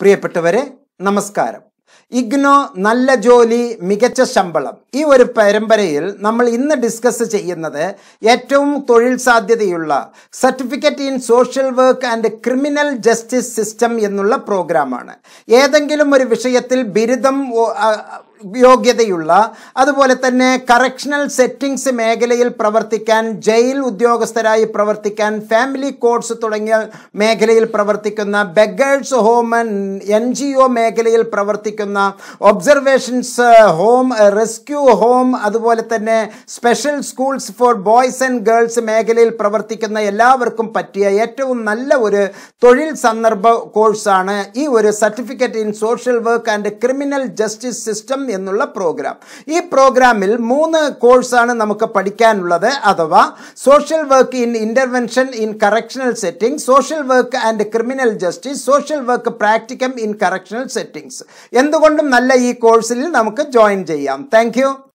പ്രിയപ്പെട്ടവരെ നമസ്കാരം ഇഗ്നോ നല്ല ജോലി മികച്ച ശമ്പളം ഈ ഒരു പരമ്പരയിൽ നമ്മൾ ഇന്ന് ഡിസ്കസ് ചെയ്യുന്നത് ഏറ്റവും തൊഴിൽ സാധ്യതയുള്ള certificate in social work and criminal justice system എന്നുള്ള പ്രോഗ്രാമാണ് ഏതെങ്കിലും ഒരു വിഷയത്തിൽ ബിരുദം യോഗ്യതയുള്ള അതുപോലെ തന്നെ കറക്ഷണൽ സെറ്റിംഗ്സ് മേഖലയിൽ പ്രവർത്തിക്കാൻ ജയിൽ ഉദ്യോഗസ്ഥരായി പ്രവർത്തിക്കാൻ ഫാമിലി കോർട്സ് തുടങ്ങിയ മേഖലയിൽ പ്രവർത്തിക്കുന്ന beggars home N G O മേഖലയിൽ പ്രവർത്തിക്കുന്ന ഒബ്സർവേഷൻസ് ഹോം റെസ്ക്യൂ ഹോം അതുപോലെ തന്നെ special schools for boys and girls മേഖലയിൽ പ്രവർത്തിക്കുന്ന എല്ലാവർക്കും പറ്റിയ ഏറ്റവും നല്ല ഒരു തൊഴിൽ സന്ദർഭ കോഴ്സാണ് ഈ ഒരു certificate in social work and criminal justice system എന്നുള്ള പ്രോഗ്രാം ഈ പ്രോഗ്രാമിൽ മൂന്ന് കോഴ്സാണ് നമുക്ക് പഠിക്കാനുള്ളത് അഥവാ social work in intervention in correctional setting social work and criminal justice social work practicum in correctional settings എന്തുകൊണ്ടും നല്ല ഈ കോഴ്സിൽ നമുക്ക് ജോയിൻ ചെയ്യാം താങ്ക്